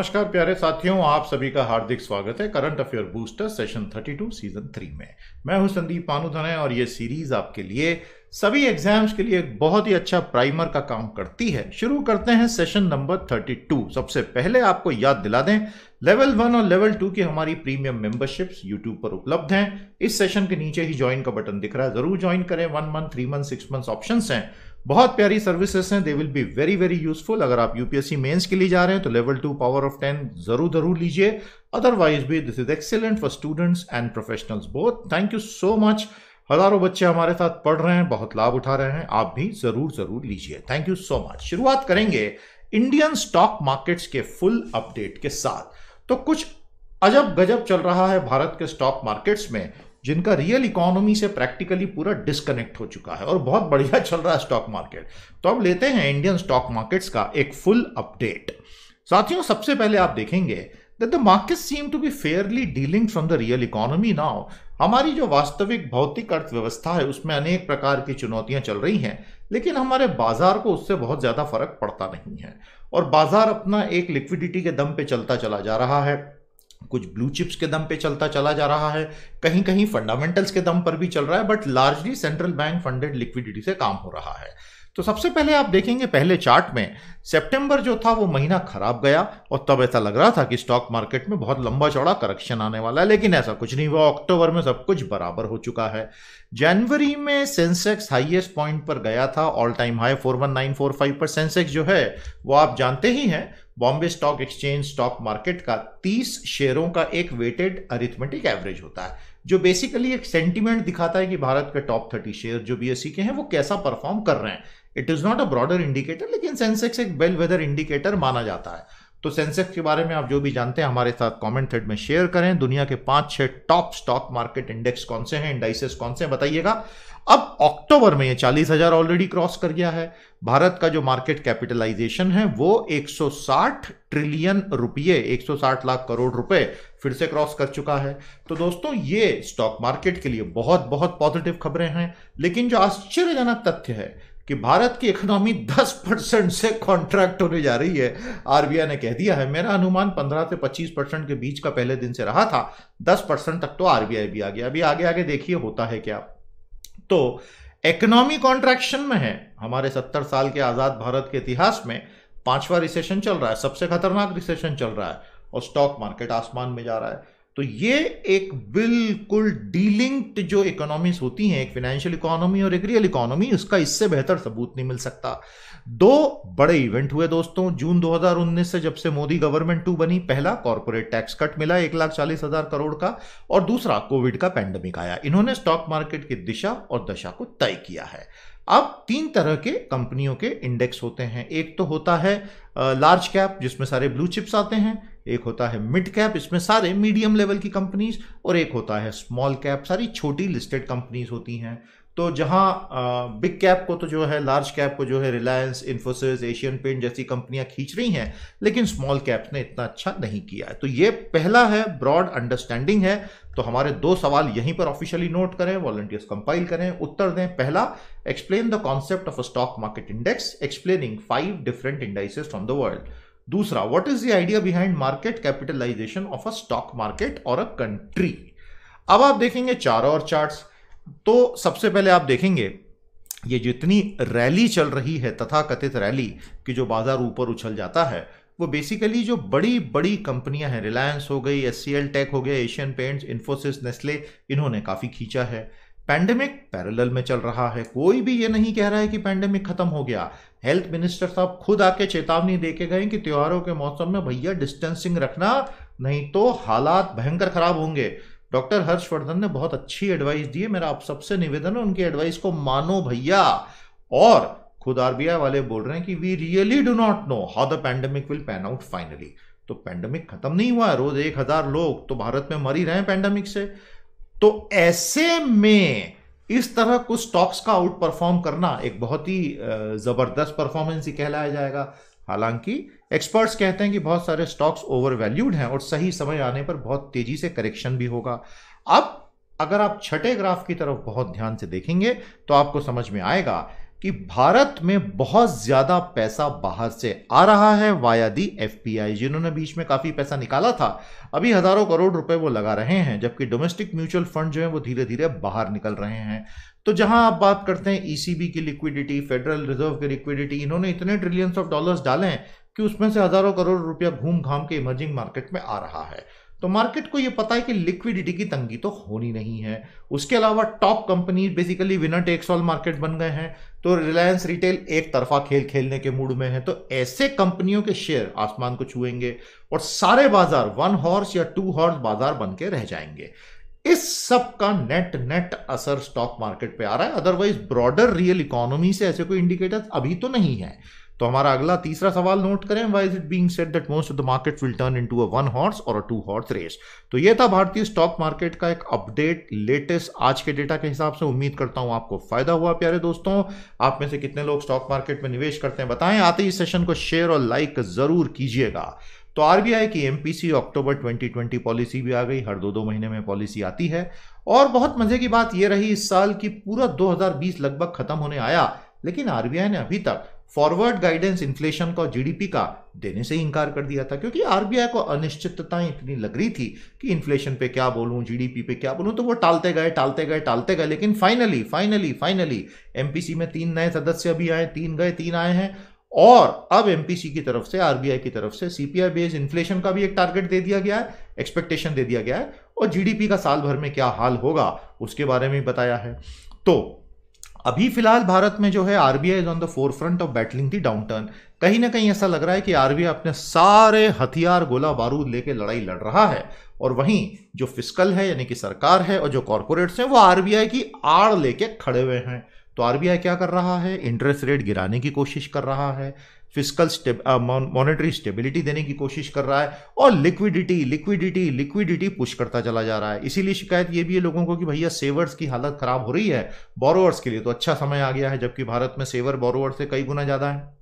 नमस्कार प्यारे साथियों आप सभी का हार्दिक स्वागत है current affair booster session 32 season 3 में मैं हूं संदीप पानुधन और ये सीरीज आपके लिए सभी एग्जाम्स के लिए एक बहुत ही अच्छा प्राइमर का काम करती है शुरू करते हैं सेशन नंबर 32 सबसे पहले आपको याद दिला दें लेवल वन और लेवल टू की हमारी प्रीमियम मेंबरशिप्स यूट्यूब पर उपलब्ध हैं इस सेशन के नीचे ही ज्वाइन का बटन दिख रहा है जरूर ज्वाइन करें one month three month six month option हैं बहुत प्यारी सर्विसेज हैं they will be very very useful अगर आप यूपीएससी मेंस के लिए जा रहे हैं तो level two power of ten जरूर जरूर लीजिए अदरवाइज भी this is excellent for students and professionals both thank you so much हजारों बच्चे हमारे साथ पढ़ रहे हैं बहुत लाभ उठा रहे हैं आप भी जरूर जरूर लीजिए थैंक यू सो मच शुरुआत करेंगे इंडियन स्टॉक मार्केट्स के फुल अपडेट के साथ तो कुछ अजब गजब चल रहा है भारत के स्टॉक मार्केट्स में जिनका रियल इकोनॉमी से प्रैक्टिकली पूरा डिस्कनेक्ट हो चुका है और बहुत बढ़िया चल रहा है स्टॉक मार्केट तो अब लेते हैं इंडियन स्टॉक मार्केट्स का एक फुल अपडेट साथियों सबसे पहले आप देखेंगे that the market seem to be fairly dealing from the real economy now हमारी जो वास्तविक भौतिक अर्थव्यवस्था है उसमें अनेक प्रकार की चुनौतियां चल रही हैं लेकिन हमारे बाजार को उससे बहुत ज़्यादा फर्क पड़ता नहीं है और बाजार अपना एक लिक्विडिटी के दम पे चलता चला जा रहा है कुछ ब्लू चिप्स के दम पे चलता चला जा रहा है कहीं कहीं फंडामेंटल्स के दम पर भी चल रहा है but largely central bank funded liquidity से काम हो रहा है तो सबसे पहले आप देखेंगे पहले चार्ट में सितंबर जो था वो महीना खराब गया और तब ऐसा लग रहा था कि स्टॉक मार्केट में बहुत लंबा चौड़ा करेक्शन आने वाला है लेकिन ऐसा कुछ नहीं हुआ अक्टूबर में सब कुछ बराबर हो चुका है जनवरी में सेंसेक्स हाईएस्ट पॉइंट पर गया था all time high four four one nine five पर सेंसेक्स जो है वो आप जानते ही हैं Bombay stock exchange stock market का 30 शेयरों का एक वेटेड अरिथमेटिक एवरेज होता है जो बेसिकली एक सेंटीमेंट दिखाता है कि भारत के टॉप 30 शेयर जो बी e के हैं वो कैसा परफॉर्म कर रहे हैं it is not a broader indicator लेकिन सेंसेक्स एक बेल वेदर इंडिकेटर माना जाता है तो सेंसेक्स के बारे में आप जो भी जानते हैं हमारे साथ कमेंट थ्रेड में शेयर करें दुनिया के पांच छह टॉप स्टॉक मार्केट इंडेक्स कौन से हैं इंडाइसेस कौन से बताइएगा अब अक्टूबर में ये चालीस हजार ऑलरेडी क्रॉस कर गया है भारत का जो मार्केट कैपिटलाइजेशन है वो 160 ट्रिलियन रुपये 160 लाख करोड़ रुपए फिर से क्रॉस कर चुका है तो दोस्तों ये स्टॉक मार्केट के लिए बहुत बहुत पॉजिटिव खबरें हैं लेकिन जो आश्चर्यजनक तथ्य है कि भारत की इकोनॉमी 10 परसेंट से कॉन्ट्रैक्ट होने जा रही है आरबीआई ने कह दिया है मेरा अनुमान 15 से 25 परसेंट के बीच का पहले दिन से रहा था 10 परसेंट तक तो आरबीआई भी आ गया अभी आगे आगे देखिए होता है क्या तो इकोनॉमी कॉन्ट्रैक्शन में है हमारे 70 साल के आज़ाद भारत के इतिहास में पांचवा रिसेशन चल रहा है सबसे खतरनाक रिसेशन चल रहा है और स्टॉक मार्केट आसमान में जा रहा है तो ये एक बिल्कुल डीलिंक्ड जो इकोनॉमीज होती हैं एक फाइनेंशियल इकोनॉमी और एक रियल इकोनॉमी उसका इससे बेहतर सबूत नहीं मिल सकता दो बड़े इवेंट हुए दोस्तों जून 2019 से जब से मोदी गवर्नमेंट टू बनी पहला कॉरपोरेट टैक्स कट मिला एक लाख चालीस हजार करोड़ का और दूसरा कोविड का पैंडमिक आया इन्होंने स्टॉक मार्केट की दिशा और दशा को तय किया है अब तीन तरह के कंपनियों के इंडेक्स होते हैं एक तो होता है लार्ज कैप जिसमें सारे ब्लू चिप्स आते हैं एक होता है मिड कैप इसमें सारे मीडियम लेवल की कंपनीज और एक होता है स्मॉल कैप सारी छोटी लिस्टेड कंपनीज होती हैं तो जहां बिग कैप को तो जो है लार्ज कैप को जो है रिलायंस इन्फोसिस एशियन पेंट जैसी कंपनियां खींच रही हैं लेकिन स्मॉल कैप्स ने इतना अच्छा नहीं किया है तो ये पहला है ब्रॉड अंडरस्टैंडिंग है तो हमारे दो सवाल यहीं पर ऑफिशियली नोट करें वॉलंटियर्स कंपाइल करें उत्तर दें पहला explain the concept of a stock market index explaining five different indices from the world दूसरा what is the idea behind market capitalisation of a stock market और अ कंट्री अब आप देखेंगे चार और चार्ट्स तो सबसे पहले आप देखेंगे ये जितनी रैली चल रही है तथा कथित रैली कि जो बाजार ऊपर उछल जाता है वो बेसिकली जो बड़ी बड़ी कंपनियां हैं रिलायंस हो गई एस सी एल टेक हो गया एशियन पेंट्स इन्फोसिस नेस्ले इन्होंने काफ़ी खींचा है पैंडेमिक पैरेलल में चल रहा है कोई भी ये नहीं कह रहा है कि पैंडेमिक खत्म हो गया हेल्थ मिनिस्टर साहब खुद आके चेतावनी दे के गए कि त्योहारों के मौसम में भैया डिस्टेंसिंग रखना नहीं तो हालात भयंकर खराब होंगे डॉक्टर हर्षवर्धन ने बहुत अच्छी एडवाइस दी है मेरा आप सबसे निवेदन है उनकी एडवाइस को मानो भैया और खुद आरबीआई वाले बोल रहे हैं कि we really do not know how the pandemic will pan out finally तो पैंडेमिक खत्म नहीं हुआ है रोज एक हजार लोग तो भारत में मर ही रहे हैं पैंडेमिक से तो ऐसे में इस तरह कुछ स्टॉक्स का आउट परफॉर्म करना एक बहुत ही ज़बरदस्त परफॉर्मेंस ही कहलाया जाएगा हालांकि एक्सपर्ट्स कहते हैं कि बहुत सारे स्टॉक्स ओवर वैल्यूड हैं और सही समय आने पर बहुत तेजी से करेक्शन भी होगा अब अगर आप छठे ग्राफ की तरफ बहुत ध्यान से देखेंगे तो आपको समझ में आएगा कि भारत में बहुत ज्यादा पैसा बाहर से आ रहा है वाया दी एफ जिन्होंने बीच में काफी पैसा निकाला था अभी हजारों करोड़ रुपए वो लगा रहे हैं जबकि डोमेस्टिक म्यूचुअल फंड जो है वो धीरे धीरे बाहर निकल रहे हैं तो जहां आप बात करते हैं ईसीबी की लिक्विडिटी फेडरल रिजर्व की लिक्विडिटी इन्होंने इतने ट्रिलियंस ऑफ डॉलर्स डाले हैं कि उसमें से हजारों करोड़ रुपया घूम घाम के इमर्जिंग मार्केट में आ रहा है तो मार्केट को यह पता है कि लिक्विडिटी की तंगी तो होनी नहीं है उसके अलावा top company basically winner takes all market बन गए हैं तो रिलायंस रिटेल एक तरफा खेल खेलने के मूड में है तो ऐसे कंपनियों के शेयर आसमान को छुएंगे और सारे बाजार वन हॉर्स या टू हॉर्स बाजार बन के रह जाएंगे इस सब का नेट नेट असर स्टॉक मार्केट पे आ रहा है अदरवाइज ब्रॉडर रियल इकोनॉमी से ऐसे कोई इंडिकेटर अभी तो नहीं है तो हमारा अगला तीसरा सवाल नोट करें why is it being said that most of the market will turn into a one horse और अ टू हॉर्स रेस तो ये था भारतीय स्टॉक मार्केट का एक अपडेट लेटेस्ट आज के डेटा के हिसाब से उम्मीद करता हूं आपको फायदा हुआ प्यारे दोस्तों आप में से कितने लोग स्टॉक मार्केट में निवेश करते हैं बताएं आते ही सेशन को शेयर और लाइक जरूर कीजिएगा तो आरबीआई की एमपीसी अक्टूबर 2020 पॉलिसी भी आ गई हर दो दो महीने में पॉलिसी आती है और बहुत मजे की बात यह रही इस साल की पूरा 2020 लगभग खत्म होने आया लेकिन आरबीआई ने अभी तक फॉरवर्ड गाइडेंस इन्फ्लेशन का जीडीपी का देने से इनकार कर दिया था क्योंकि आरबीआई को अनिश्चितताएं इतनी लग रही थी कि इन्फ्लेशन पे क्या बोलूं जीडीपी पे क्या बोलूं तो वो टालते गए टालते गए टालते गए लेकिन फाइनली फाइनली फाइनली एमपीसी में तीन नए सदस्य भी आए तीन गए तीन आए हैं और अब एमपीसी की तरफ से आरबीआई की तरफ से सीपीआई बेस्ड इन्फ्लेशन का भी एक टारगेट दे दिया गया है एक्सपेक्टेशन दे दिया गया है और जीडीपी का साल भर में क्या हाल होगा उसके बारे में बताया है तो अभी फिलहाल भारत में जो है RBI is on the forefront of battling the downturn कहीं ना कहीं ऐसा लग रहा है कि आरबीआई अपने सारे हथियार गोला बारूद लेके लड़ाई लड़ रहा है और वहीं जो फिस्कल है यानी कि सरकार है और जो कॉरपोरेट्स हैं वो आरबीआई की आड़ लेके खड़े हुए हैं तो आरबीआई क्या कर रहा है इंटरेस्ट रेट गिराने की कोशिश कर रहा है फिजिकल मॉनेटरी स्टेबिलिटी देने की कोशिश कर रहा है और लिक्विडिटी लिक्विडिटी लिक्विडिटी पुश करता चला जा रहा है इसीलिए शिकायत ये भी है लोगों को कि भैया सेवर्स की हालत खराब हो रही है बोरोवर्स के लिए तो अच्छा समय आ गया है जबकि भारत में सेवर बोरोवर से कई गुना ज़्यादा है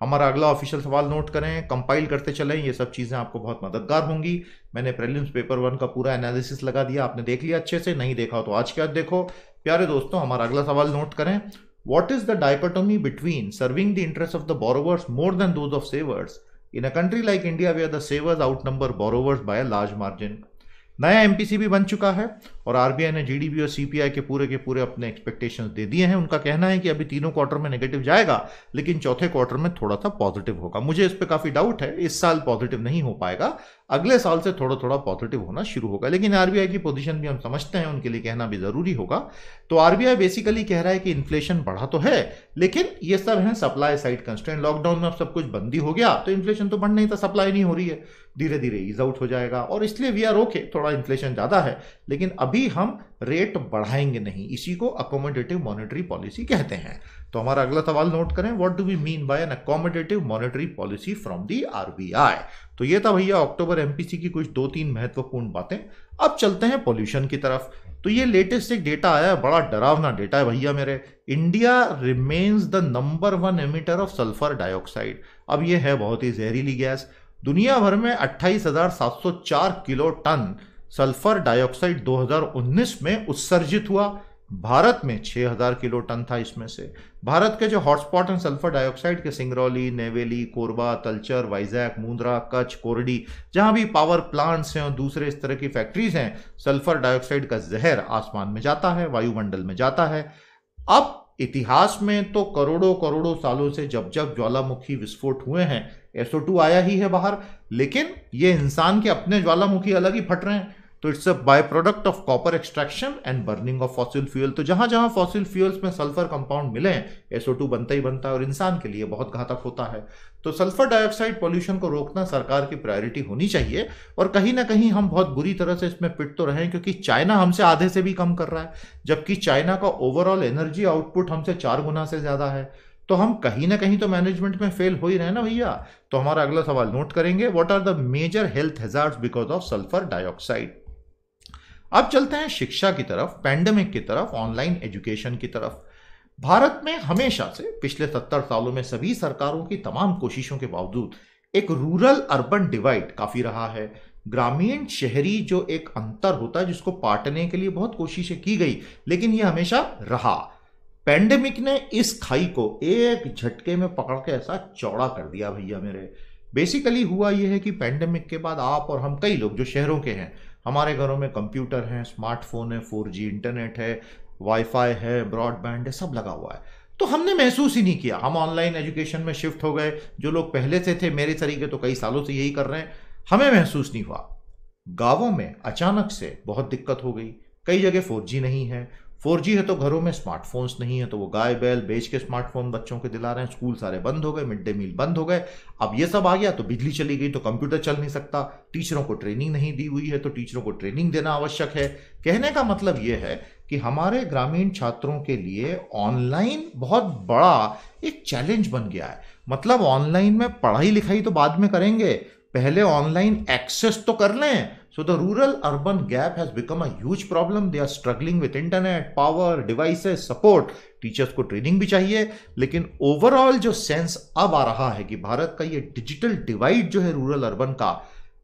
हमारा अगला ऑफिशियल सवाल नोट करें कंपाइल करते चलें ये सब चीज़ें आपको बहुत मददगार होंगी मैंने प्रेलिम्स पेपर वन का पूरा एनालिसिस लगा दिया आपने देख लिया अच्छे से नहीं देखा हो तो आज क्या देखो प्यारे दोस्तों हमारा अगला सवाल नोट करें What is the dichotomy between serving the interests of the borrowers more than those of savers in a country like India where the savers outnumber borrowers by a large margin? नया MPC भी बन चुका है और RBI ने GDP और CPI के पूरे के पूरे अपने एक्सपेक्टेशंस दे दिए हैं उनका कहना है कि अभी तीनों क्वार्टर में नेगेटिव जाएगा लेकिन चौथे क्वार्टर में थोड़ा सा पॉजिटिव होगा मुझे इस पर काफ़ी डाउट है इस साल पॉजिटिव नहीं हो पाएगा अगले साल से थोड़ा थोड़ा पॉजिटिव होना शुरू होगा लेकिन आरबीआई की पोजिशन भी हम समझते हैं उनके लिए कहना भी ज़रूरी होगा तो आरबीआई बेसिकली कह रहा है कि इन्फ्लेशन बढ़ा तो है लेकिन ये सब है सप्लाई साइड कंस्टेंट लॉकडाउन में अब सब कुछ बंदी हो गया तो इन्फ्लेशन तो बढ़ नहीं था सप्लाई नहीं हो रही है धीरे धीरे ईज आउट हो जाएगा और इसलिए वी आर ओके थोड़ा इन्फ्लेशन ज़्यादा है लेकिन अभी कभी हम रेट बढ़ाएंगे नहीं इसी को अकोमोडेटिव मॉनेटरी पॉलिसी कहते हैं तो हमारा अगला सवाल नोट करें what do we mean by an accommodative monetary policy from the RBI तो ये था भैया अक्टूबर एमपीसी की कुछ दो तीन महत्वपूर्ण बातें अब चलते हैं पॉल्यूशन की तरफ तो ये लेटेस्ट एक डेटा आया है बड़ा डरावना डेटा है भैया मेरे India remains the number one emitter of sulphur dioxide अब ये है बहुत ही जहरीली गैस दुनिया भर में अट्ठाईस किलो टन सल्फर डाइऑक्साइड 2019 में उत्सर्जित हुआ भारत में 6000 किलो टन था इसमें से भारत के जो हॉटस्पॉट हैं सल्फर डाइऑक्साइड के सिंगरौली नेवेली कोरबा तलचर वाइजैक मुंद्रा कच्छ कोरडी जहां भी पावर प्लांट्स हैं और दूसरे इस तरह की फैक्ट्रीज हैं सल्फर डाइऑक्साइड का जहर आसमान में जाता है वायुमंडल में जाता है अब इतिहास में तो करोड़ों करोड़ों सालों से जब जब ज्वालामुखी विस्फोट हुए हैं एसओ टू आया ही है बाहर लेकिन ये इंसान के अपने ज्वालामुखी अलग ही फट रहे हैं तो it's a byproduct of copper extraction and burning of fossil fuel तो जहां जहां फॉसिल फ्यूल्स में सल्फर कंपाउंड मिले हैं टू बनता ही बनता है और इंसान के लिए बहुत घातक होता है तो सल्फर डाइऑक्साइड पॉल्यूशन को रोकना सरकार की प्रायोरिटी होनी चाहिए और कहीं ना कहीं हम बहुत बुरी तरह से इसमें पिट तो रहे हैं क्योंकि चाइना हमसे आधे से भी कम कर रहा है जबकि चाइना का ओवरऑल एनर्जी आउटपुट हमसे चार गुना से ज़्यादा है तो हम कहीं ना कहीं तो मैनेजमेंट में फेल हो ही रहे ना भैया तो हमारा अगला सवाल नोट करेंगे what are the major health hazards because of sulphur dioxide अब चलते हैं शिक्षा की तरफ पैंडमिक की तरफ ऑनलाइन एजुकेशन की तरफ भारत में हमेशा से पिछले सत्तर सालों में सभी सरकारों की तमाम कोशिशों के बावजूद एक रूरल अर्बन डिवाइड काफी रहा है ग्रामीण शहरी जो एक अंतर होता है जिसको पाटने के लिए बहुत कोशिशें की गई लेकिन यह हमेशा रहा पैंडेमिक ने इस खाई को एक झटके में पकड़ के ऐसा चौड़ा कर दिया भैया मेरे बेसिकली हुआ यह है कि पैंडेमिक के बाद आप और हम कई लोग जो शहरों के हैं हमारे घरों में कंप्यूटर हैं स्मार्टफोन है फोर इंटरनेट है वाईफाई है ब्रॉडबैंड है सब लगा हुआ है तो हमने महसूस ही नहीं किया हम ऑनलाइन एजुकेशन में शिफ्ट हो गए जो लोग पहले से थे मेरे तरीके तो कई सालों से यही कर रहे हैं हमें महसूस नहीं हुआ गांवों में अचानक से बहुत दिक्कत हो गई कई जगह फोर नहीं है फोर है तो घरों में स्मार्टफोन्स नहीं है तो वो गाय बैल बेच के स्मार्टफोन बच्चों के दिला रहे हैं स्कूल सारे बंद हो गए मिड डे मील बंद हो गए अब ये सब आ गया तो बिजली चली गई तो कंप्यूटर चल नहीं सकता टीचरों को ट्रेनिंग नहीं दी हुई है तो टीचरों को ट्रेनिंग देना आवश्यक है कहने का मतलब ये है कि हमारे ग्रामीण छात्रों के लिए ऑनलाइन बहुत बड़ा एक चैलेंज बन गया है मतलब ऑनलाइन में पढ़ाई लिखाई तो बाद में करेंगे पहले ऑनलाइन एक्सेस तो कर लें So the rural-urban gap has become a huge problem. They are struggling with internet, power, devices, support. Teachers को ट्रेनिंग भी चाहिए लेकिन ओवरऑल जो सेंस अब आ रहा है कि भारत का ये डिजिटल डिवाइड जो है रूरल अर्बन का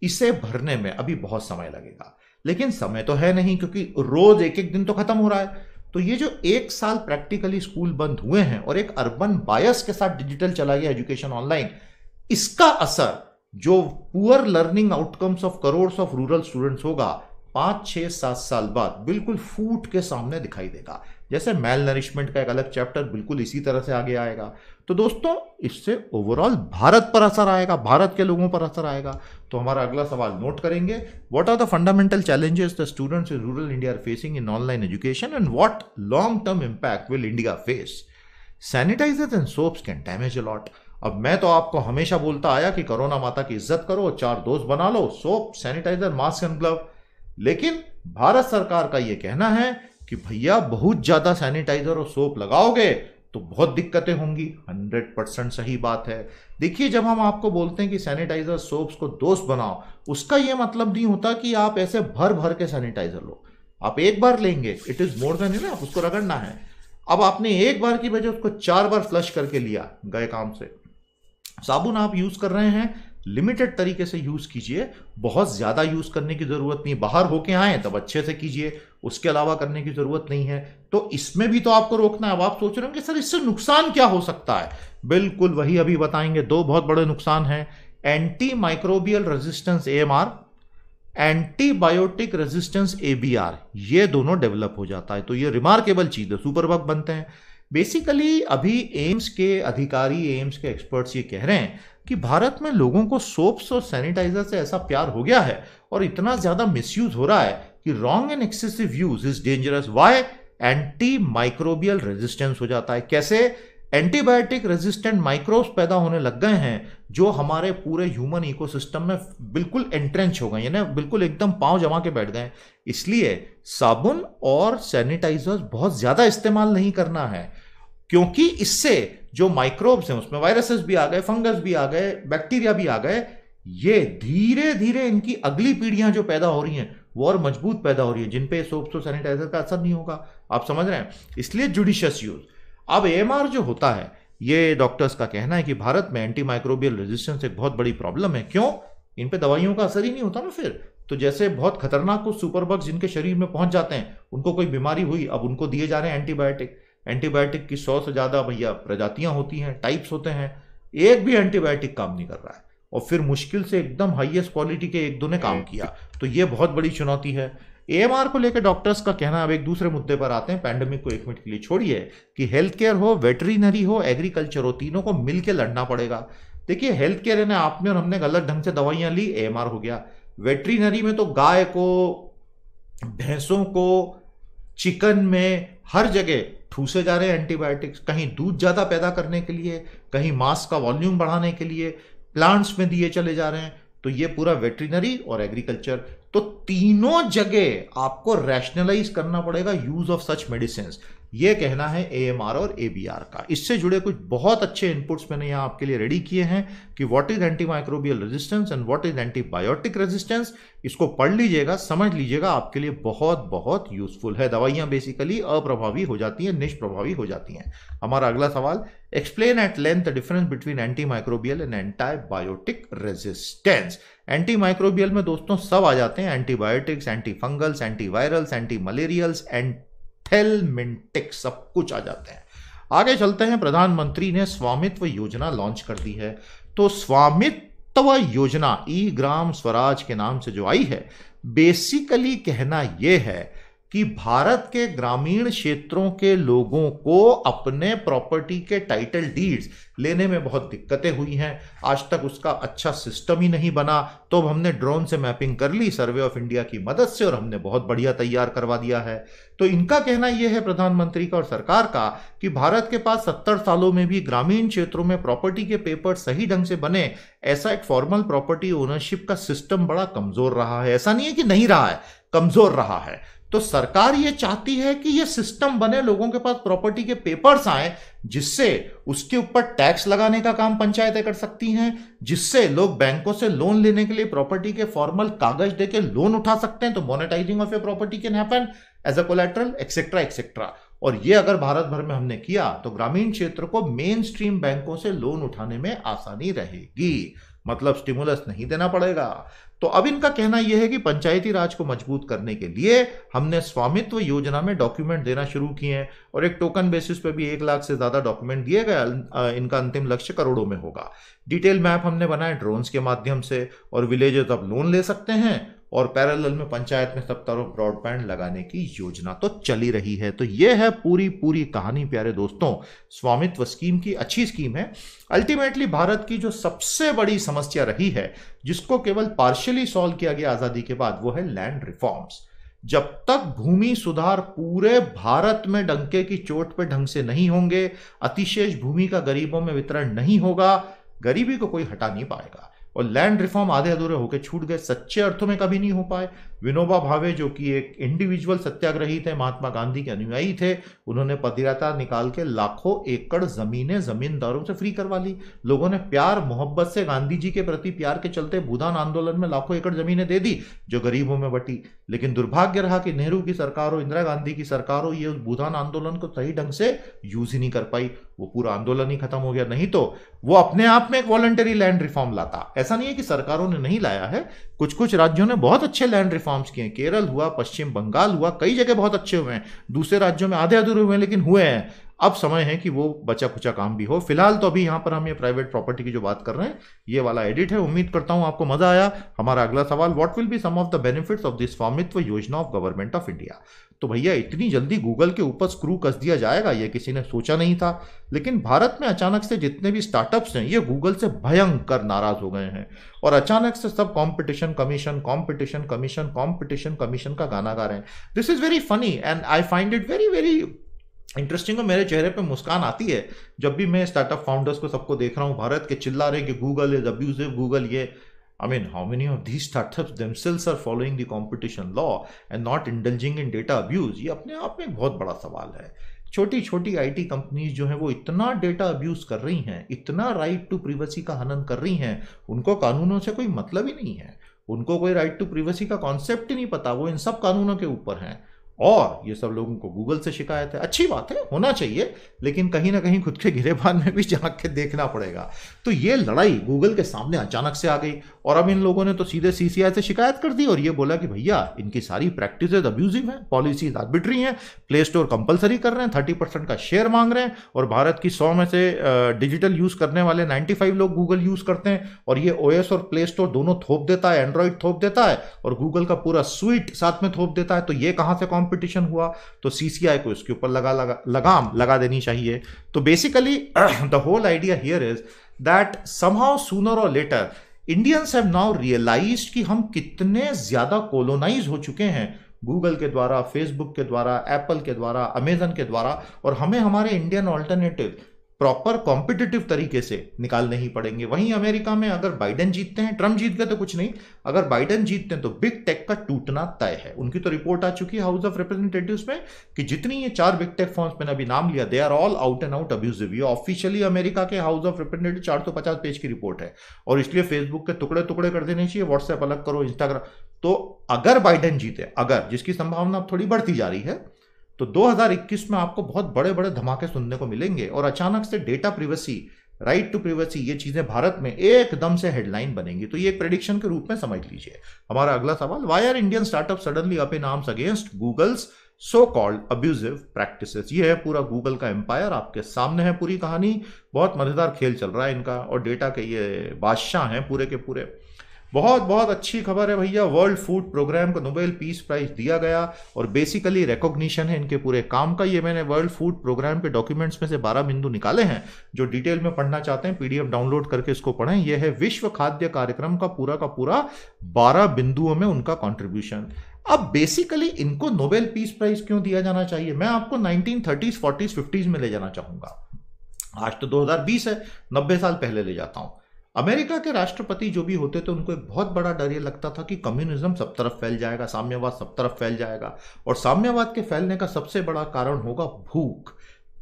इसे भरने में अभी बहुत समय लगेगा लेकिन समय तो है नहीं क्योंकि रोज एक एक दिन तो खत्म हो रहा है तो ये जो एक साल प्रैक्टिकली स्कूल बंद हुए हैं और एक अर्बन बायस के साथ डिजिटल चला गया एजुकेशन ऑनलाइन इसका असर जो poor learning outcomes of crore of rural students होगा पांच छह सात साल बाद बिल्कुल फूट के सामने दिखाई देगा जैसे मेल नरिशमेंट का एक अलग चैप्टर बिल्कुल इसी तरह से आगे आएगा तो दोस्तों इससे ओवरऑल भारत पर असर आएगा भारत के लोगों पर असर आएगा तो हमारा अगला सवाल नोट करेंगे what are the fundamental challenges the students in rural India are facing in online education and what long term impact will India face sanitizers and soaps can damage a lot अब मैं तो आपको हमेशा बोलता आया कि कोरोना माता की इज्जत करो चार दोस्त बना लो soap sanitizer mask and glove लेकिन भारत सरकार का यह कहना है कि भैया बहुत ज्यादा सैनिटाइजर और सोप लगाओगे तो बहुत दिक्कतें होंगी हंड्रेड परसेंट सही बात है देखिए जब हम आपको बोलते हैं कि सैनिटाइजर सोप्स को दोस्त बनाओ उसका यह मतलब नहीं होता कि आप ऐसे भर भर के सैनिटाइजर लो आप एक बार लेंगे इट इज मोर देन आप उसको रगड़ना है अब आपने एक बार की वजह उसको चार बार फ्लश करके लिया गए काम से साबुन आप यूज़ कर रहे हैं लिमिटेड तरीके से यूज़ कीजिए बहुत ज़्यादा यूज़ करने की ज़रूरत नहीं बाहर होके आए तब अच्छे से कीजिए उसके अलावा करने की ज़रूरत नहीं है तो इसमें भी तो आपको रोकना है अब आप सोच रहे होंगे सर इससे नुकसान क्या हो सकता है बिल्कुल वही अभी बताएंगे दो बहुत बड़े नुकसान हैं anti microbial resistance a antibiotic resistance a ये दोनों डेवलप हो जाता है तो ये रिमार्केबल चीज़ है सुपरबक बनते हैं बेसिकली अभी एम्स के अधिकारी एम्स के एक्सपर्ट्स ये कह रहे हैं कि भारत में लोगों को सोप्स और सैनिटाइजर से ऐसा प्यार हो गया है और इतना ज्यादा मिस हो रहा है कि wrong and excessive use is dangerous why anti microbial resistance हो जाता है कैसे एंटीबायोटिक रेजिस्टेंट माइक्रोब्स पैदा होने लग गए हैं जो हमारे पूरे ह्यूमन इकोसिस्टम में बिल्कुल एंट्रेंच हो गए ना बिल्कुल एकदम पांव जमा के बैठ गए इसलिए साबुन और सैनिटाइजर बहुत ज़्यादा इस्तेमाल नहीं करना है क्योंकि इससे जो माइक्रोब्स हैं उसमें वायरसेस भी आ गए फंगस भी आ गए बैक्टीरिया भी आ गए ये धीरे धीरे इनकी अगली पीढ़ियां जो पैदा हो रही हैं वो और मजबूत पैदा हो रही है जिन सोप सो सैनिटाइजर का असर नहीं होगा आप समझ रहे हैं इसलिए जुडिशियस यूज अब एम जो होता है ये डॉक्टर्स का कहना है कि भारत में एंटी माइक्रोबियल रेजिस्टेंस एक बहुत बड़ी प्रॉब्लम है क्यों इन पे दवाइयों का असर ही नहीं होता ना फिर तो जैसे बहुत खतरनाक कुछ सुपरबग्स जिनके शरीर में पहुंच जाते हैं उनको कोई बीमारी हुई अब उनको दिए जा रहे हैं एंटीबायोटिक एंटीबायोटिक की सौ से ज़्यादा भैया प्रजातियाँ होती हैं टाइप्स होते हैं एक भी एंटीबायोटिक काम नहीं कर रहा है और फिर मुश्किल से एकदम हाईएस्ट क्वालिटी के एक दो ने काम किया तो ये बहुत बड़ी चुनौती है एएमआर को लेकर डॉक्टर्स का कहना अब एक दूसरे मुद्दे पर आते हैं पैंडेमिक को एक मिनट के लिए छोड़िए कि हेल्थ केयर हो वेटरीनरी हो एग्रीकल्चर हो तीनों को मिलकर लड़ना पड़ेगा देखिए हेल्थ केयर ने आपने और हमने गलत ढंग से दवाइयाँ ली एम हो गया वेटरीनरी में तो गाय को भैंसों को चिकन में हर जगह ठूसे जा रहे हैं एंटीबायोटिक्स कहीं दूध ज़्यादा पैदा करने के लिए कहीं मांस का वॉल्यूम बढ़ाने के लिए प्लांट्स में दिए चले जा रहे हैं तो ये पूरा वेटरिनरी और एग्रीकल्चर तो तीनों जगह आपको रैशनलाइज करना पड़ेगा यूज ऑफ सच मेडिसिन ये कहना है ए और एबीआर का इससे जुड़े कुछ बहुत अच्छे इनपुट्स मैंने यहाँ आपके लिए रेडी किए हैं कि what is antimicrobial resistance and what is antibiotic resistance इसको पढ़ लीजिएगा समझ लीजिएगा आपके लिए बहुत बहुत यूजफुल है दवाइयाँ बेसिकली अप्रभावी हो जाती हैं निष्प्रभावी हो जाती हैं हमारा अगला सवाल explain at length the difference between antimicrobial and antibiotic resistance antimicrobial में दोस्तों सब आ जाते हैं antibiotics anti fungals antivirals anti malarials anti helminthic सब कुछ आ जाते हैं आगे चलते हैं प्रधानमंत्री ने स्वामित्व योजना लॉन्च कर दी है तो स्वामित्व योजना ई ग्राम स्वराज के नाम से जो आई है बेसिकली कहना यह है कि भारत के ग्रामीण क्षेत्रों के लोगों को अपने प्रॉपर्टी के टाइटल डीड्स लेने में बहुत दिक्कतें हुई हैं आज तक उसका अच्छा सिस्टम ही नहीं बना तो अब हमने ड्रोन से मैपिंग कर ली सर्वे ऑफ इंडिया की मदद से और हमने बहुत बढ़िया तैयार करवा दिया है तो इनका कहना यह है प्रधानमंत्री का और सरकार का कि भारत के पास सत्तर सालों में भी ग्रामीण क्षेत्रों में प्रॉपर्टी के पेपर सही ढंग से बने ऐसा एक फॉर्मल प्रॉपर्टी ओनरशिप का सिस्टम बड़ा कमजोर रहा है ऐसा नहीं है कि नहीं रहा है कमजोर रहा है तो सरकार ये चाहती है कि ये सिस्टम बने लोगों के पास प्रॉपर्टी के पेपर्स आए जिससे उसके ऊपर टैक्स लगाने का काम पंचायतें कर सकती हैं जिससे लोग बैंकों से लोन लेने के लिए प्रॉपर्टी के फॉर्मल कागज देके लोन उठा सकते हैं तो monetising of a property can happen as a collateral etcetera etcetera और ये अगर भारत भर में हमने किया तो ग्रामीण क्षेत्र को मेन स्ट्रीम बैंकों से लोन उठाने में आसानी रहेगी मतलब स्टिमुलस नहीं देना पड़ेगा तो अब इनका कहना यह है कि पंचायती राज को मजबूत करने के लिए हमने स्वामित्व योजना में डॉक्यूमेंट देना शुरू किए हैं और एक टोकन बेसिस पे भी एक लाख से ज्यादा डॉक्यूमेंट दिए गए इनका अंतिम लक्ष्य करोड़ों में होगा डिटेल मैप हमने बनाए ड्रोन्स के माध्यम से और विलेजेस अब लोन ले सकते हैं और पैरेलल में पंचायत में सब तरफ ब्रॉडबैंड लगाने की योजना तो चली रही है तो ये है पूरी पूरी कहानी प्यारे दोस्तों स्वामित्व स्कीम की अच्छी स्कीम है अल्टीमेटली भारत की जो सबसे बड़ी समस्या रही है जिसको केवल पार्शियली सॉल्व किया गया आजादी के बाद वो है लैंड रिफॉर्म्स जब तक भूमि सुधार पूरे भारत में डंके की चोट पर ढंग से नहीं होंगे अतिशेष भूमि का गरीबों में वितरण नहीं होगा गरीबी को कोई हटा नहीं पाएगा और लैंड रिफॉर्म आधे अधूरे होकर छूट गए सच्चे अर्थों में कभी नहीं हो पाए विनोबा भावे जो कि एक इंडिविजुअल सत्याग्रही थे महात्मा गांधी के अनुयायी थे उन्होंने पतिरता निकाल के लाखों एकड़ जमीनें जमींदारों से फ्री करवा ली लोगों ने प्यार मोहब्बत से गांधी जी के प्रति प्यार के चलते भूदान आंदोलन में लाखों एकड़ जमीनें दे दी जो गरीबों में बटी लेकिन दुर्भाग्य रहा कि नेहरू की सरकार हो इंदिरा गांधी की सरकार हो ये उस भूदान आंदोलन को सही ढंग से यूज ही नहीं कर पाई वो पूरा आंदोलन ही खत्म हो गया नहीं तो वो अपने आप में एक वॉलंटरी लैंड रिफॉर्म लाता ऐसा नहीं है कि सरकारों ने नहीं लाया है कुछ कुछ राज्यों ने बहुत अच्छे लैंड रिफॉर्म्स किए केरल हुआ पश्चिम बंगाल हुआ कई जगह बहुत अच्छे हुए हैं दूसरे राज्यों में आधे अधूरे हुए हैं लेकिन हुए हैं अब समय है कि वो बचा खुचा काम भी हो फिलहाल तो अभी यहां पर हम ये प्राइवेट प्रॉपर्टी की जो बात कर रहे हैं ये वाला एडिट है उम्मीद करता हूं आपको मजा आया हमारा अगला सवाल what will be some of the benefits of this Swamitva Yojana of government of India तो भैया इतनी जल्दी गूगल के ऊपर स्क्रू कस दिया जाएगा ये किसी ने सोचा नहीं था लेकिन भारत में अचानक से जितने भी स्टार्टअप्स हैं ये गूगल से भयंकर नाराज हो गए हैं और अचानक से सब competition commission competition commission competition commission का गाना गा रहे हैं this is very funny and I find it very very interesting है मेरे चेहरे पे मुस्कान आती है जब भी मैं स्टार्टअप फाउंडर्स को सबको देख रहा हूँ भारत के चिल्ला रहे कि गूगल इज अब्यूजिव गूगल ये I mean how many of the startup damsels are following the competition law and not indulging in data abuse ये अपने आप में एक बहुत बड़ा सवाल है छोटी छोटी आईटी कंपनीज जो हैं वो इतना डेटा अब्यूज कर रही हैं इतना राइट टू प्रिवेसी का हनन कर रही हैं उनको कानूनों से कोई मतलब ही नहीं है उनको कोई राइट टू प्रिवेसी का कॉन्सेप्ट ही नहीं पता वो इन सब कानूनों के ऊपर हैं और ये सब लोगों को गूगल से शिकायत है अच्छी बात है होना चाहिए लेकिन कहीं ना कहीं खुद के गिरेबान में भी झांक के देखना पड़ेगा तो ये लड़ाई गूगल के सामने अचानक से आ गई और अब इन लोगों ने तो सीधे सीसीआई से शिकायत कर दी और ये बोला कि भैया इनकी सारी प्रैक्टिस अब्यूजिव हैं पॉलिसीज आर्बिट्री हैं प्ले स्टोर कंपलसरी कर रहे हैं थर्टी परसेंट का शेयर मांग रहे हैं और भारत की सौ में से डिजिटल यूज़ करने वाले नाइन्टी फाइव लोग गूगल यूज़ करते हैं और ये ओ और प्ले स्टोर दोनों थोप देता है एंड्रॉयड थोप देता है और गूगल का पूरा स्वीट साथ में थोप देता है तो ये कहाँ से कॉम कंपटीशन हुआ तो सीसीआई को इसके ऊपर लगा लगा लगाम लगा देनी चाहिए तो basically the whole idea here is that somehow sooner or later Indians have now realise कि हम कितने ज्यादा कोलोनाइज हो चुके हैं गूगल के द्वारा फेसबुक के द्वारा एप्पल के द्वारा अमेजन के द्वारा और हमें हमारे इंडियन ऑल्टरनेटिव प्रॉपर कॉम्पिटिटिव तरीके से निकालने ही पड़ेंगे वहीं अमेरिका में अगर बाइडन जीतते हैं ट्रंप जीत गए तो कुछ नहीं अगर बाइडन जीतते हैं तो बिग टेक का टूटना तय है उनकी तो रिपोर्ट आ चुकी है हाउस ऑफ रिप्रेजेंटेटिव में कि जितनी ये चार बिग टेक फॉर्म्स मैंने अभी नाम लिया they are all out and out abusive ये ऑफिशियली अमेरिका के हाउस ऑफ रिप्रेजेंटेटिव चार सौ पचास पेज की रिपोर्ट है और इसलिए फेसबुक के टुकड़े टुकड़े कर देने चाहिए व्हाट्सएप अलग करो इंस्टाग्राम तो अगर बाइडन जीते अगर जिसकी संभावना थोड़ी बढ़ती जा रही है तो 2021 में आपको बहुत बड़े बड़े धमाके सुनने को मिलेंगे और अचानक से data privacy right to privacy ये चीजें भारत में एकदम से हेडलाइन बनेंगी तो ये एक प्रेडिक्शन के रूप में समझ लीजिए हमारा अगला सवाल why are Indian startup suddenly up in arms against Google's so called abusive practice ये है पूरा गूगल का एम्पायर आपके सामने है पूरी कहानी बहुत मजेदार खेल चल रहा है इनका और डेटा के ये बादशाह हैं पूरे के पूरे बहुत बहुत अच्छी खबर है भैया वर्ल्ड फूड प्रोग्राम को नोबेल पीस प्राइज दिया गया और बेसिकली रिकॉग्निशन है इनके पूरे काम का ये मैंने वर्ल्ड फूड प्रोग्राम के डॉक्यूमेंट्स में से बारह बिंदु निकाले हैं जो डिटेल में पढ़ना चाहते हैं पीडीएफ डाउनलोड करके इसको पढ़ें यह है विश्व खाद्य कार्यक्रम का पूरा का पूरा बारह बिंदुओं में उनका कॉन्ट्रीब्यूशन अब बेसिकली इनको नोबेल पीस प्राइज क्यों दिया जाना चाहिए मैं आपको नाइनटीन थर्टीज 50s में ले जाना चाहूंगा आज तो 2020 है 90 साल पहले ले जाता हूं अमेरिका के राष्ट्रपति जो भी होते थे उनको एक बहुत बड़ा डर ये लगता था कि कम्युनिज्म सब तरफ फैल जाएगा साम्यवाद सब तरफ फैल जाएगा और साम्यवाद के फैलने का सबसे बड़ा कारण होगा भूख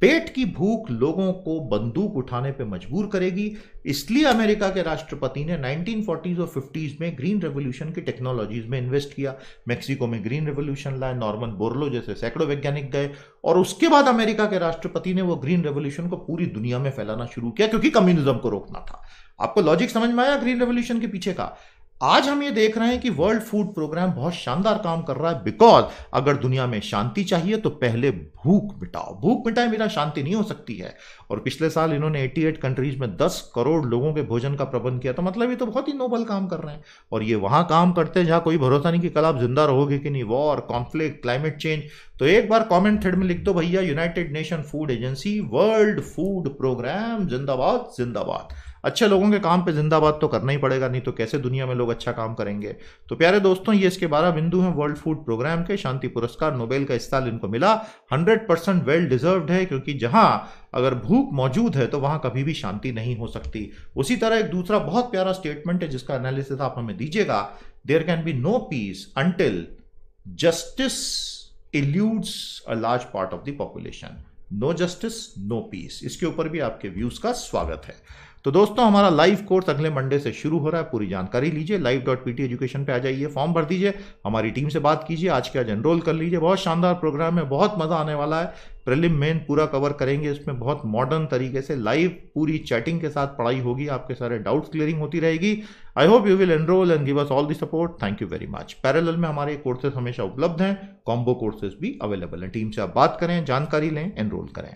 पेट की भूख लोगों को बंदूक उठाने पर मजबूर करेगी इसलिए अमेरिका के राष्ट्रपति ने 1940s और 50s में ग्रीन रेवोल्यूशन की टेक्नोलॉजीज में इन्वेस्ट किया मेक्सिको में ग्रीन रेवोल्यूशन लाए नॉर्मन बोर्लो जैसे सैकड़ों वैज्ञानिक गए और उसके बाद अमेरिका के राष्ट्रपति ने वो ग्रीन रेवोल्यूशन को पूरी दुनिया में फैलाना शुरू किया क्योंकि कम्युनिज्म को रोकना था आपको लॉजिक समझ में आया ग्रीन रेवोल्यूशन के पीछे का आज हम ये देख रहे हैं कि वर्ल्ड फूड प्रोग्राम बहुत शानदार काम कर रहा है बिकॉज अगर दुनिया में शांति चाहिए तो पहले भूख मिटाओ भूख मिटाए बिना शांति नहीं हो सकती है और पिछले साल इन्होंने 88 कंट्रीज में 10 करोड़ लोगों के भोजन का प्रबंध किया तो मतलब ये तो बहुत ही नोबल काम कर रहे हैं और ये वहां काम करते हैं जहां कोई भरोसा नहीं कि कल आप जिंदा रहोगे कि नहीं वॉर कॉन्फ्लिक्ट क्लाइमेट चेंज तो एक बार कॉमेंट थ्रेड में लिख दो भैया United Nation food agency world food programme जिंदाबाद जिंदाबाद अच्छे लोगों के काम पे जिंदाबाद तो करना ही पड़ेगा नहीं तो कैसे दुनिया में लोग अच्छा काम करेंगे तो प्यारे दोस्तों ये इसके बारह बिंदु हैं वर्ल्ड फूड प्रोग्राम के शांति पुरस्कार नोबेल का इस साल इनको मिला हंड्रेड परसेंट वेल डिजर्व है क्योंकि जहां अगर भूख मौजूद है तो वहां कभी भी शांति नहीं हो सकती उसी तरह एक दूसरा बहुत प्यारा स्टेटमेंट है जिसका एनालिसिस आप हमें दीजिएगा there can be no peace until justice eludes a large part of the population no justice no peace इसके ऊपर भी आपके व्यूज का स्वागत है तो दोस्तों हमारा लाइव कोर्स अगले मंडे से शुरू हो रहा है पूरी जानकारी लीजिए लाइव डॉट पी एजुकेशन पर आ जाइए फॉर्म भर दीजिए हमारी टीम से बात कीजिए आज के आज एनरोल कर लीजिए बहुत शानदार प्रोग्राम है बहुत मज़ा आने वाला है प्रिलिम मेन पूरा कवर करेंगे इसमें बहुत मॉडर्न तरीके से लाइव पूरी चैटिंग के साथ पढ़ाई होगी आपके सारे डाउट्स क्लियरिंग होती रहेगी I hope you will enroll and give us all the support thank you very much parallel में हमारे कोर्सेज हमेशा उपलब्ध हैं कॉम्बो कोर्सेज भी अवेलेबल हैं टीम से आप बात करें जानकारी लें एनरोल करें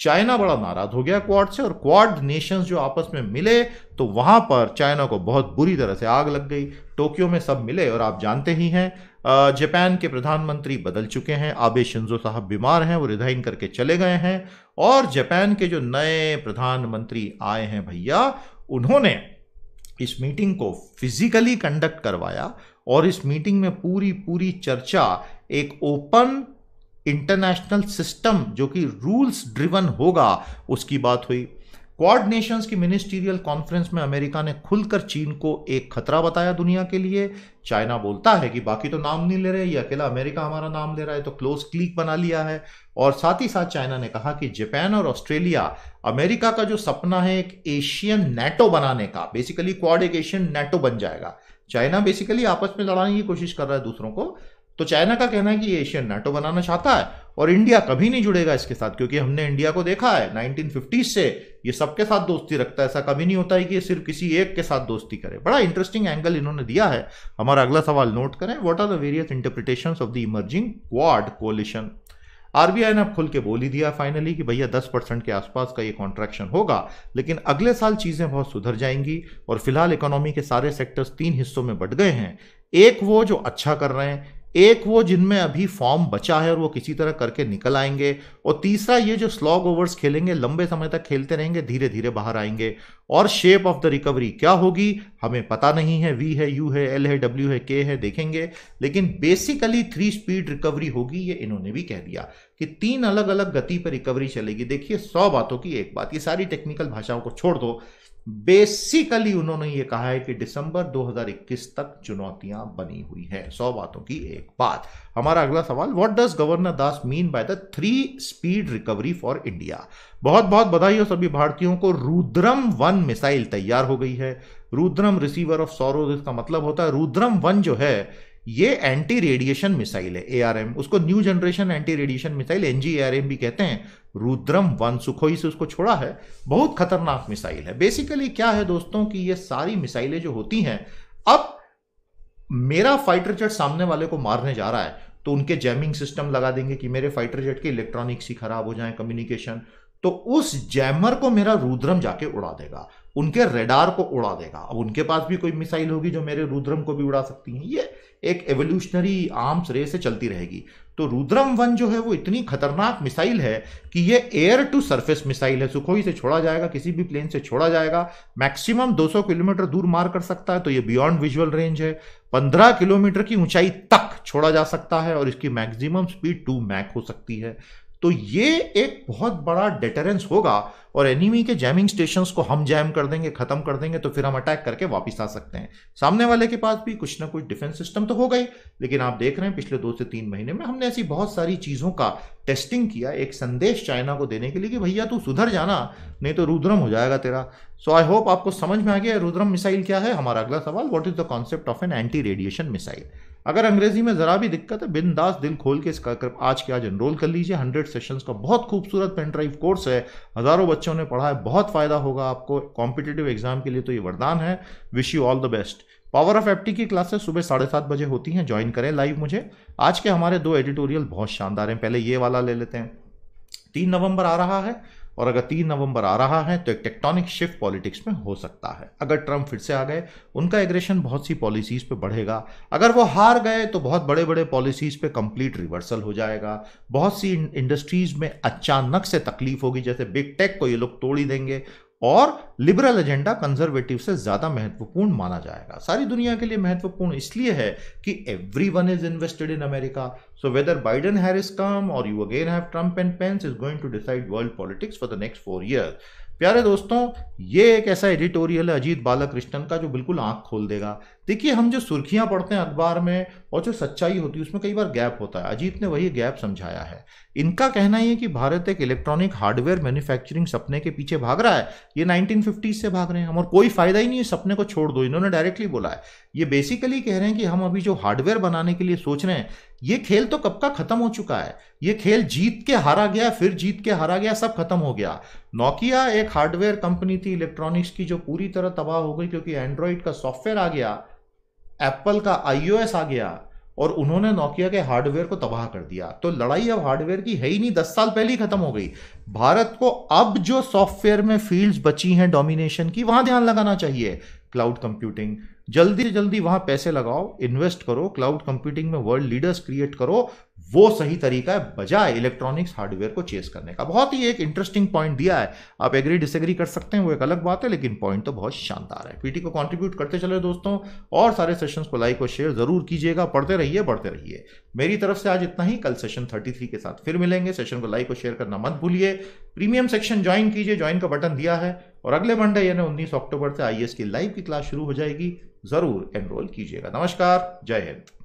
चाइना बड़ा नाराज हो गया क्वाड से और क्वाड नेशंस जो आपस में मिले तो वहाँ पर चाइना को बहुत बुरी तरह से आग लग गई टोक्यो में सब मिले और आप जानते ही हैं जापान के प्रधानमंत्री बदल चुके हैं आबे शिंजो साहब बीमार हैं वो रिजाइन करके चले गए हैं और जापान के जो नए प्रधानमंत्री आए हैं भैया उन्होंने इस मीटिंग को फिजिकली कंडक्ट करवाया और इस मीटिंग में पूरी पूरी चर्चा एक ओपन इंटरनेशनल सिस्टम जो कि रूल्स ड्रिवन होगा उसकी बात हुई क्वाड नेशंस की मिनिस्टीरियल कॉन्फ्रेंस में अमेरिका ने खुलकर चीन को एक खतरा बताया दुनिया के लिए चाइना बोलता है कि बाकी तो नाम नहीं ले रहे ये अकेला अमेरिका हमारा नाम ले रहा है तो क्लोज क्लिक बना लिया है और साथ ही साथ चाइना ने कहा कि जापान और ऑस्ट्रेलिया अमेरिका का जो सपना है एक एशियन नेटो बनाने का बेसिकली क्वाड एक एशियन नेटो बन जाएगा चाइना बेसिकली आपस में लड़ाने की कोशिश कर रहा है दूसरों को तो चाइना का कहना है कि ये एशियन नाटो बनाना चाहता है और इंडिया कभी नहीं जुड़ेगा इसके साथ क्योंकि हमने इंडिया को देखा है 1950 से ये सबके साथ दोस्ती रखता है ऐसा कभी नहीं होता है कि सिर्फ किसी एक के साथ दोस्ती करे बड़ा इंटरेस्टिंग एंगल इन्होंने दिया है हमारा अगला सवाल नोट करें what are the various interpretation of the emerging Quad coalition RBI ने अब खुल के बोल ही दिया फाइनली कि भैया 10 परसेंट के आसपास का ये कॉन्ट्रैक्शन होगा लेकिन अगले साल चीज़ें बहुत सुधर जाएंगी और फिलहाल इकोनॉमी के सारे सेक्टर्स तीन हिस्सों में बट गए हैं एक वो जो अच्छा कर रहे हैं एक वो जिनमें अभी फॉर्म बचा है और वो किसी तरह करके निकल आएंगे और तीसरा ये जो स्लॉग ओवर्स खेलेंगे लंबे समय तक खेलते रहेंगे धीरे धीरे बाहर आएंगे और शेप ऑफ द रिकवरी क्या होगी हमें पता नहीं है वी है यू है एल है डब्ल्यू है के है देखेंगे लेकिन बेसिकली थ्री स्पीड रिकवरी होगी ये इन्होंने भी कह दिया कि तीन अलग अलग गति पर रिकवरी चलेगी देखिए सौ बातों की एक बात ये सारी टेक्निकल भाषाओं को छोड़ दो बेसिकली उन्होंने ये कहा है कि दिसंबर 2021 तक चुनौतियां बनी हुई हैं सौ बातों की एक बात हमारा अगला सवाल what does governor Das mean by the three speed recovery for India बहुत बहुत बधाई हो सभी भारतीयों को रुद्रम वन मिसाइल तैयार हो गई है रुद्रम रिसीवर ऑफ सौरो इसका मतलब होता है रुद्रम वन जो है ये एंटी रेडिएशन मिसाइल है एआरएम उसको new generation anti radiation missile NGARM भी कहते हैं रुद्रम वन सुखोई से उसको छोड़ा है बहुत खतरनाक मिसाइल है बेसिकली क्या है दोस्तों कि ये सारी मिसाइलें जो होती हैं अब मेरा फाइटर जेट सामने वाले को मारने जा रहा है तो उनके जैमिंग सिस्टम लगा देंगे कि मेरे फाइटर जेट के इलेक्ट्रॉनिक्स ही खराब हो जाए कम्युनिकेशन तो उस जैमर को मेरा रुद्रम जाके उड़ा देगा उनके रेडार को उड़ा देगा अब उनके पास भी कोई मिसाइल होगी जो मेरे रुद्रम को भी उड़ा सकती है ये एक एवोल्यूशनरी आर्म्स रे से चलती रहेगी तो रुद्रम वन जो है वो इतनी खतरनाक मिसाइल है कि ये एयर टू सरफेस मिसाइल है सुखोई से छोड़ा जाएगा किसी भी प्लेन से छोड़ा जाएगा मैक्सिमम 200 किलोमीटर दूर मार कर सकता है तो ये बियॉन्ड विजुअल रेंज है 15 किलोमीटर की ऊंचाई तक छोड़ा जा सकता है और इसकी मैक्सिमम स्पीड टू मैक हो सकती है तो ये एक बहुत बड़ा डेटरेंस होगा और एनिमी के जैमिंग स्टेशन को हम जैम कर देंगे खत्म कर देंगे तो फिर हम अटैक करके वापस आ सकते हैं सामने वाले के पास भी कुछ ना कुछ डिफेंस सिस्टम तो होगा ही लेकिन आप देख रहे हैं पिछले दो से तीन महीने में हमने ऐसी बहुत सारी चीज़ों का टेस्टिंग किया एक संदेश चाइना को देने के लिए कि भैया तू सुधर जाना नहीं तो रुद्रम हो जाएगा तेरा सो आई होप आपको समझ में आ गया रुद्रम मिसाइल क्या है हमारा अगला सवाल what is the concept of an anti radiation missile अगर अंग्रेजी में ज़रा भी दिक्कत है बिंदास दिल खोल के इस कार्यक्रम आज के आज एनरोल कर लीजिए हंड्रेड सेशंस का बहुत खूबसूरत पेन ड्राइव कोर्स है हज़ारों बच्चों ने पढ़ा है बहुत फ़ायदा होगा आपको कॉम्पिटेटिव एग्जाम के लिए तो ये वरदान है wish you all the best power of एप्टी की क्लासेस सुबह साढ़े सात बजे होती हैं ज्वाइन करें लाइव मुझे आज के हमारे दो एडिटोरियल बहुत शानदार हैं पहले ये वाला ले लेते हैं तीन नवंबर आ रहा है और अगर तीन नवंबर आ रहा है तो एक टेक्टोनिक शिफ्ट पॉलिटिक्स में हो सकता है अगर ट्रंप फिर से आ गए उनका एग्रेशन बहुत सी पॉलिसीज पे बढ़ेगा अगर वो हार गए तो बहुत बड़े बड़े पॉलिसीज पे कंप्लीट रिवर्सल हो जाएगा बहुत सी इंडस्ट्रीज में अचानक से तकलीफ होगी जैसे बिग टेक को ये लोग तोड़ ही देंगे और लिबरल एजेंडा कंजर्वेटिव से ज़्यादा महत्वपूर्ण माना जाएगा सारी दुनिया के लिए महत्वपूर्ण इसलिए है कि every one is invested in America so whether Biden Harris come or you again have Trump and Pence is going to decide world politics for the next four year प्यारे दोस्तों ये एक ऐसा एडिटोरियल है अजीत बालाकृष्णन का जो बिल्कुल आंख खोल देगा देखिए हम जो सुर्खियां पढ़ते हैं अखबार में और जो सच्चाई होती है उसमें कई बार गैप होता है अजीत ने वही गैप समझाया है इनका कहना है कि भारत एक इलेक्ट्रॉनिक हार्डवेयर मैन्युफैक्चरिंग सपने के पीछे भाग रहा है ये 1950 से भाग रहे हैं हम और कोई फायदा ही नहीं है सपने को छोड़ दो इन्होंने डायरेक्टली बोला है ये बेसिकली कह रहे हैं कि हम अभी जो हार्डवेयर बनाने के लिए सोच रहे हैं ये खेल तो कब का खत्म हो चुका है ये खेल जीत के हारा गया फिर जीत के हारा गया सब खत्म हो गया नोकिया एक हार्डवेयर कंपनी थी इलेक्ट्रॉनिक्स की जो पूरी तरह तबाह हो गई क्योंकि एंड्रॉयड का सॉफ्टवेयर आ गया एप्पल का आईओएस आ गया और उन्होंने नोकिया के हार्डवेयर को तबाह कर दिया तो लड़ाई अब हार्डवेयर की है ही नहीं दस साल पहले ही खत्म हो गई भारत को अब जो सॉफ्टवेयर में फील्ड्स बची हैं डोमिनेशन की वहां ध्यान लगाना चाहिए क्लाउड कंप्यूटिंग जल्दी से जल्दी वहां पैसे लगाओ इन्वेस्ट करो क्लाउड कंप्यूटिंग में वर्ल्ड लीडर्स क्रिएट करो वो सही तरीका है बजाय इलेक्ट्रॉनिक्स हार्डवेयर को चेस करने का बहुत ही एक इंटरेस्टिंग पॉइंट दिया है आप एग्री डिसएग्री कर सकते हैं वो एक अलग बात है लेकिन पॉइंट तो बहुत शानदार है पीटी को कॉन्ट्रीब्यूट करते चले दोस्तों और सारे सेशन को लाइक और शेयर जरूर कीजिएगा पढ़ते रहिए बढ़ते रहिए मेरी तरफ से आज इतना ही कल सेशन थर्टी के साथ फिर मिलेंगे सेशन को लाइक और शेयर करना मत भूलिए प्रीमियम सेक्शन ज्वाइन कीजिए ज्वाइन का बटन दिया है और अगले मंडे यानी 19 अक्टूबर से आई की लाइव की क्लास शुरू हो जाएगी ज़रूर एनरोल कीजिएगा नमस्कार जय हिंद